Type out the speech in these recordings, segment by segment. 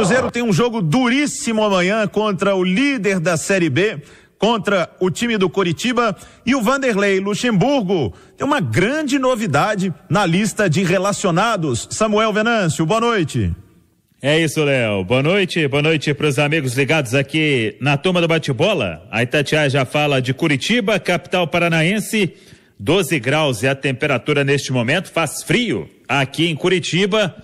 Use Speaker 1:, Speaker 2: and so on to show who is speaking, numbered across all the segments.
Speaker 1: Cruzeiro tem um jogo duríssimo amanhã contra o líder da Série B, contra o time do Coritiba e o Vanderlei Luxemburgo tem uma grande novidade na lista de relacionados. Samuel Venâncio, boa noite.
Speaker 2: É isso, Léo. Boa noite, boa noite para os amigos ligados aqui na turma do bate-bola. A Itatiaia já fala de Curitiba, capital paranaense. 12 graus é a temperatura neste momento, faz frio aqui em Curitiba.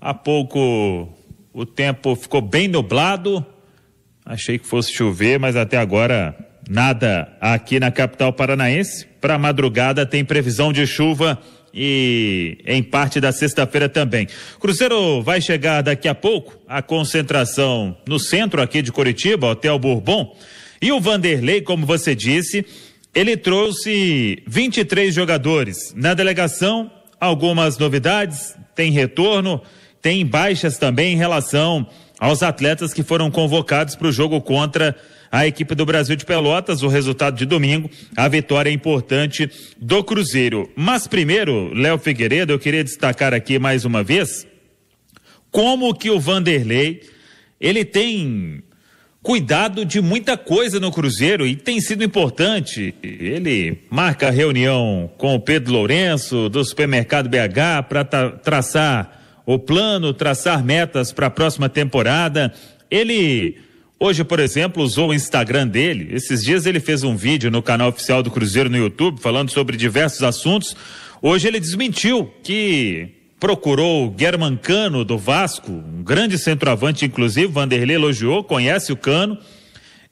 Speaker 2: Há pouco o tempo ficou bem nublado. Achei que fosse chover, mas até agora nada aqui na capital paranaense. Para madrugada tem previsão de chuva e em parte da sexta-feira também. Cruzeiro vai chegar daqui a pouco a concentração no centro aqui de Curitiba, Hotel Bourbon. E o Vanderlei, como você disse, ele trouxe 23 jogadores. Na delegação, algumas novidades, tem retorno tem baixas também em relação aos atletas que foram convocados para o jogo contra a equipe do Brasil de Pelotas. O resultado de domingo, a vitória importante do Cruzeiro. Mas primeiro, Léo Figueiredo, eu queria destacar aqui mais uma vez como que o Vanderlei ele tem cuidado de muita coisa no Cruzeiro e tem sido importante. Ele marca reunião com o Pedro Lourenço do supermercado BH para traçar o plano, traçar metas para a próxima temporada. Ele hoje, por exemplo, usou o Instagram dele. Esses dias ele fez um vídeo no canal oficial do Cruzeiro no YouTube falando sobre diversos assuntos. Hoje ele desmentiu que procurou German Cano do Vasco, um grande centroavante, inclusive, Vanderlei elogiou, conhece o Cano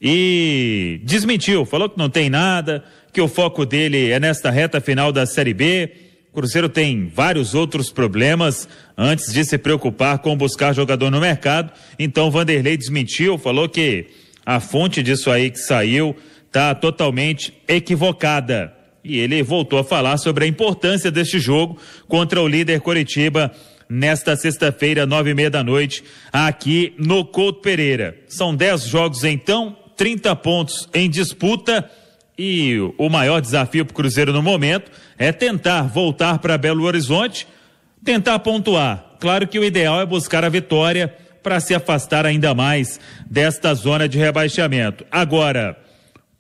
Speaker 2: e desmentiu, falou que não tem nada, que o foco dele é nesta reta final da Série B Cruzeiro tem vários outros problemas antes de se preocupar com buscar jogador no mercado. Então, Vanderlei desmentiu, falou que a fonte disso aí que saiu está totalmente equivocada. E ele voltou a falar sobre a importância deste jogo contra o líder Coritiba nesta sexta-feira, nove e meia da noite, aqui no Couto Pereira. São dez jogos então, 30 pontos em disputa. E o maior desafio para o Cruzeiro no momento é tentar voltar para Belo Horizonte, tentar pontuar. Claro que o ideal é buscar a vitória para se afastar ainda mais desta zona de rebaixamento. Agora,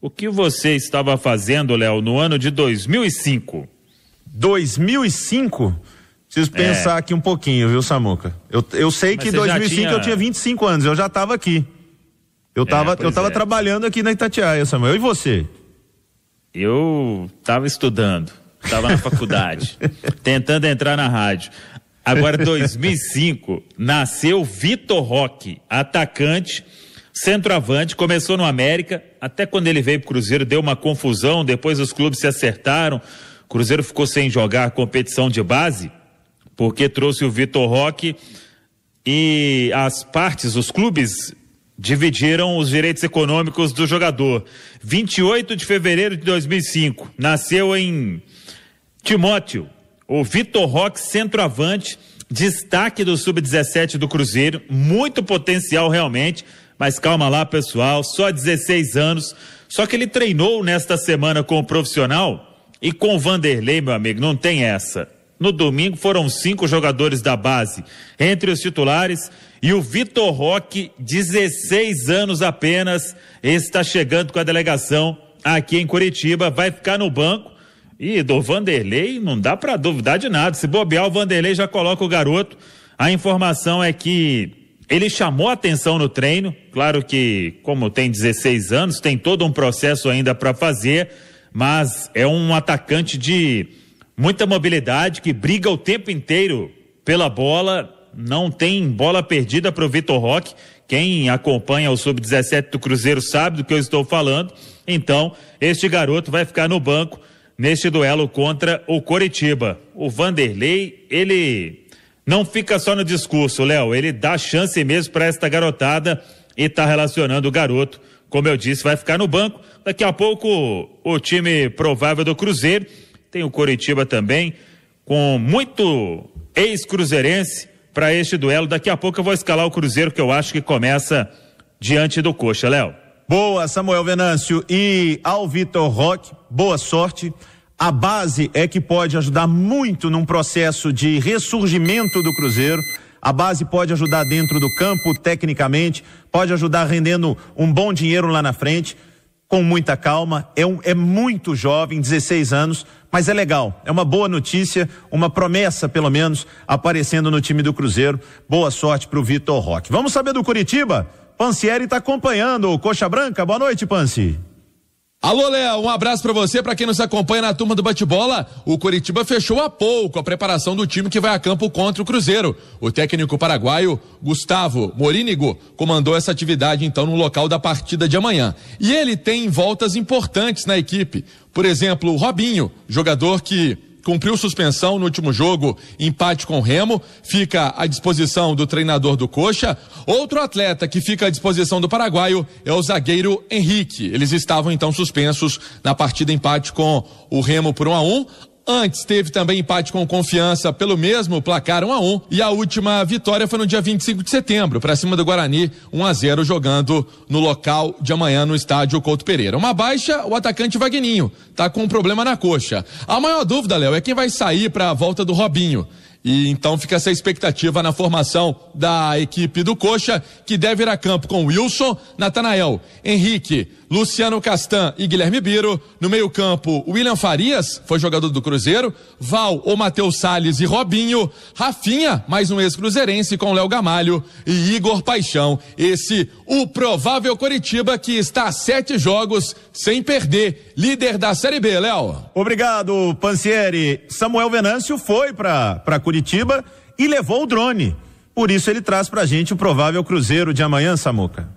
Speaker 2: o que você estava fazendo, Léo, no ano de 2005?
Speaker 1: 2005? Preciso é. pensar é. aqui um pouquinho, viu, Samuca? Eu, eu sei Mas que em 2005 tinha... eu tinha 25 anos, eu já estava aqui. Eu estava é, eu é. trabalhando aqui na Itatiaia, Samuel. E você? eu estava estudando, estava
Speaker 2: na faculdade, tentando entrar na rádio. Agora, 2005, nasceu Vitor Roque, atacante, centroavante, começou no América, até quando ele veio para o Cruzeiro deu uma confusão, depois os clubes se acertaram, o Cruzeiro ficou sem jogar competição de base, porque trouxe o Vitor Roque e as partes, os clubes dividiram os direitos econômicos do jogador. 28 de fevereiro de 2005, nasceu em Timóteo, o Vitor Roque, centroavante, destaque do sub-17 do Cruzeiro, muito potencial realmente, mas calma lá, pessoal, só 16 anos. Só que ele treinou nesta semana com o profissional e com o Vanderlei, meu amigo, não tem essa. No domingo foram cinco jogadores da base. Entre os titulares, e o Vitor Roque, 16 anos apenas, está chegando com a delegação aqui em Curitiba, vai ficar no banco. E do Vanderlei, não dá para duvidar de nada. Se bobear, o Vanderlei já coloca o garoto. A informação é que ele chamou atenção no treino. Claro que, como tem 16 anos, tem todo um processo ainda para fazer, mas é um atacante de muita mobilidade, que briga o tempo inteiro pela bola, não tem bola perdida para o Vitor Roque. Quem acompanha o Sub-17 do Cruzeiro sabe do que eu estou falando. Então, este garoto vai ficar no banco neste duelo contra o Coritiba. O Vanderlei, ele não fica só no discurso, Léo. Ele dá chance mesmo para esta garotada e está relacionando o garoto. Como eu disse, vai ficar no banco. Daqui a pouco, o time provável do Cruzeiro tem o Coritiba também, com muito ex-cruzeirense para este duelo. Daqui a pouco eu vou escalar o Cruzeiro, que eu acho que começa diante do Coxa, Léo.
Speaker 1: Boa, Samuel Venâncio. E ao Vitor Roque, boa sorte. A base é que pode ajudar muito num processo de ressurgimento do Cruzeiro. A base pode ajudar dentro do campo, tecnicamente, pode ajudar rendendo um bom dinheiro lá na frente, com muita calma. É, um, é muito jovem, 16 anos, mas é legal, é uma boa notícia, uma promessa, pelo menos, aparecendo no time do Cruzeiro. Boa sorte para o Vitor Roque. Vamos saber do Curitiba? Pancieri está acompanhando o Coxa Branca. Boa noite,
Speaker 3: Panci. Alô, Léo, um abraço para você, para quem nos acompanha na turma do bate-bola. O Curitiba fechou há pouco a preparação do time que vai a campo contra o Cruzeiro. O técnico paraguaio Gustavo Morínigo comandou essa atividade então no local da partida de amanhã. E ele tem voltas importantes na equipe. Por exemplo, o Robinho, jogador que cumpriu suspensão no último jogo, empate com o Remo, fica à disposição do treinador do Coxa. Outro atleta que fica à disposição do paraguaio é o zagueiro Henrique. Eles estavam então suspensos na partida empate com o Remo por 1 um a 1. Um. Antes teve também empate com confiança pelo mesmo placar 1 a 1 e a última vitória foi no dia 25 de setembro para cima do Guarani 1 a 0 jogando no local de amanhã no estádio Couto Pereira. Uma baixa, o atacante Vagninho tá com um problema na coxa. A maior dúvida, Léo, é quem vai sair para a volta do Robinho. E então fica essa expectativa na formação da equipe do Coxa, que deve ir a campo com Wilson, Natanael, Henrique, Luciano Castan e Guilherme Biro. No meio-campo, William Farias, foi jogador do Cruzeiro. Val ou Matheus Salles e Robinho. Rafinha, mais um ex-cruzeirense com Léo Gamalho e Igor Paixão. Esse, o provável Coritiba, que está a sete jogos sem perder. Líder da Série B, Léo. Obrigado, Pansieri.
Speaker 1: Samuel Venâncio foi para Curitiba e levou o drone. Por isso ele traz pra gente o provável Cruzeiro de amanhã, Samuca.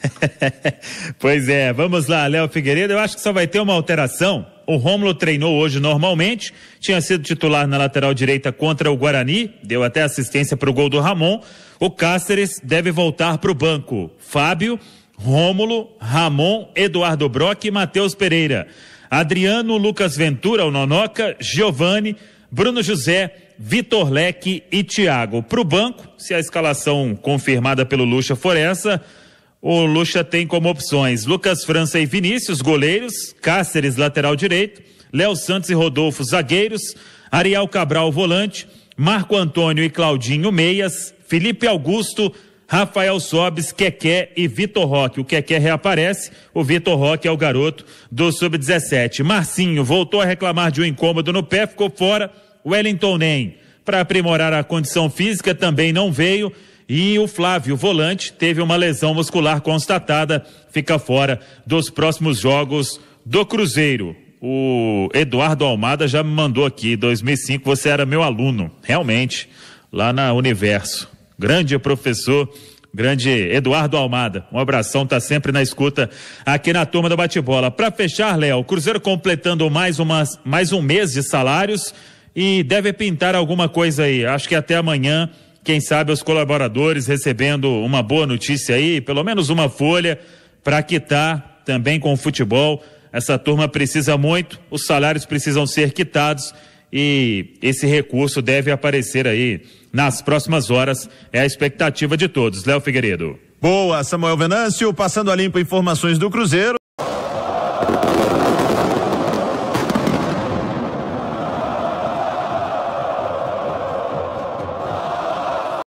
Speaker 1: pois é,
Speaker 2: vamos lá, Léo Figueiredo. Eu acho que só vai ter uma alteração. O Rômulo treinou hoje normalmente, tinha sido titular na lateral direita contra o Guarani, deu até assistência para o gol do Ramon. O Cáceres deve voltar para o banco. Fábio, Rômulo, Ramon, Eduardo Brock e Matheus Pereira. Adriano, Lucas Ventura, o Nonoca, Giovanni, Bruno José, Vitor Leque e Thiago. Para o banco, se a escalação confirmada pelo Lucha for essa, o Lucha tem como opções Lucas França e Vinícius, goleiros, Cáceres, lateral direito, Léo Santos e Rodolfo, zagueiros, Ariel Cabral, volante, Marco Antônio e Claudinho, meias, Felipe Augusto, Rafael Sobes, Keké e Vitor Roque. O Keké reaparece, o Vitor Roque é o garoto do Sub-17. Marcinho voltou a reclamar de um incômodo no pé, ficou fora, Wellington Nem. Para aprimorar a condição física, também não veio. E o Flávio Volante teve uma lesão muscular constatada, fica fora dos próximos jogos do Cruzeiro. O Eduardo Almada já me mandou aqui, 2005 você era meu aluno, realmente, lá na Universo. Grande professor, grande Eduardo Almada. Um abração, tá sempre na escuta aqui na turma da bate-bola. Para fechar, Léo, Cruzeiro completando mais, mais um mês de salários e deve pintar alguma coisa aí. Acho que até amanhã quem sabe os colaboradores recebendo uma boa notícia aí, pelo menos uma folha, para quitar também com o futebol. Essa turma precisa muito, os salários precisam ser quitados e esse recurso deve aparecer aí nas próximas horas. É a expectativa de todos. Léo Figueiredo.
Speaker 1: Boa, Samuel Venâncio, passando a limpo informações do Cruzeiro.